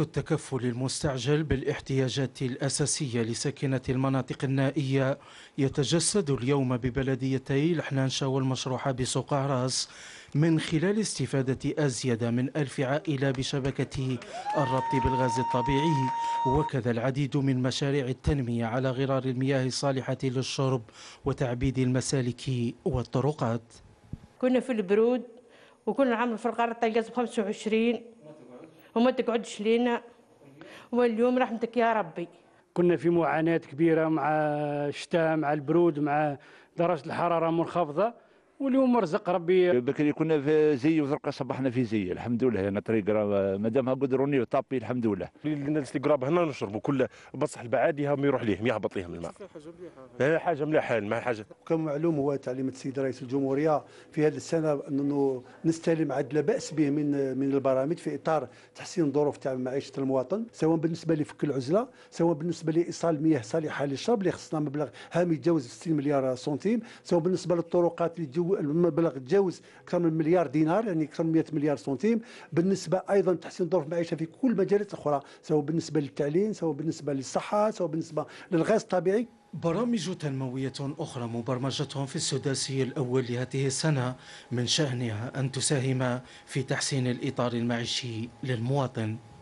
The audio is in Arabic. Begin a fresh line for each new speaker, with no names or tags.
التكفل المستعجل بالاحتياجات الأساسية لسكنة المناطق النائية يتجسد اليوم ببلديتي لحنانشا والمشروحة بسوق عراس من خلال استفادة أزيد من ألف عائلة بشبكة الربط بالغاز الطبيعي وكذا العديد من مشاريع التنمية على غرار المياه الصالحة للشرب وتعبيد المسالك والطرقات
كنا في البرود وكنا عامل في القرى تلقى ب 25 وما تقعدش لينا واليوم رحمتك يا ربي
كنا في معاناة كبيرة مع الشتاء مع البرود مع درجة الحرارة منخفضة واليوم رزق ربي
بكري كنا في زي وزرقا صبحنا في زي الحمد لله انا طريق مادامها قدروني وطابي الحمد لله الناس اللي قراب هنا نشربوا كل بصح البعادي هم يروح ليهم يهبط ليهم الماء حاجه
مليحه حاجه مليحه ما حاجه كما معلوم هو تعليمة السيد رئيس الجمهوريه في هذه السنه انه نستلم عاد لا باس به من من البرامج في اطار تحسين ظروف تاع معيشه المواطن سواء بالنسبه لفك العزله سواء بالنسبه لايصال مياه صالحه للشرب اللي خصنا مبلغ هام يتجاوز 60 مليار سنتيم سواء بالنسبه للطرقات اللي المبلغ تجاوز اكثر من مليار دينار يعني اكثر من 100 مليار سنتيم بالنسبه ايضا تحسين ظروف المعيشه في كل المجالات الاخرى سواء بالنسبه للتعليم سواء بالنسبه للصحه سواء بالنسبه للغاز الطبيعي
برامج تنموية أخرى مبرمجة في السداسي الأول لهذه السنة من شأنها أن تساهم في تحسين الإطار المعيشي للمواطن